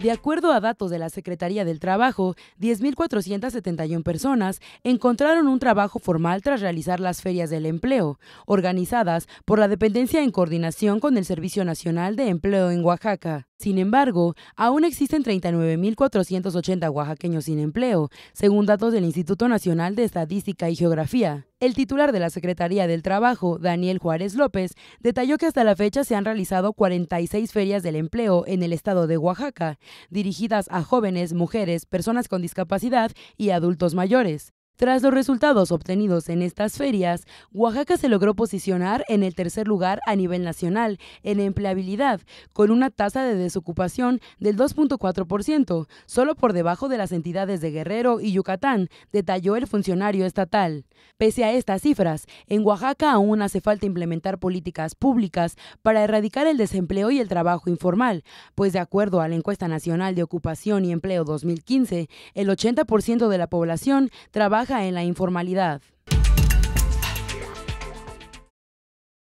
De acuerdo a datos de la Secretaría del Trabajo, 10.471 personas encontraron un trabajo formal tras realizar las ferias del empleo, organizadas por la dependencia en coordinación con el Servicio Nacional de Empleo en Oaxaca. Sin embargo, aún existen 39.480 oaxaqueños sin empleo, según datos del Instituto Nacional de Estadística y Geografía. El titular de la Secretaría del Trabajo, Daniel Juárez López, detalló que hasta la fecha se han realizado 46 ferias del empleo en el estado de Oaxaca, dirigidas a jóvenes, mujeres, personas con discapacidad y adultos mayores. Tras los resultados obtenidos en estas ferias, Oaxaca se logró posicionar en el tercer lugar a nivel nacional en empleabilidad, con una tasa de desocupación del 2.4%, solo por debajo de las entidades de Guerrero y Yucatán, detalló el funcionario estatal. Pese a estas cifras, en Oaxaca aún hace falta implementar políticas públicas para erradicar el desempleo y el trabajo informal, pues de acuerdo a la encuesta nacional de ocupación y empleo 2015, el 80% de la población trabaja en la informalidad.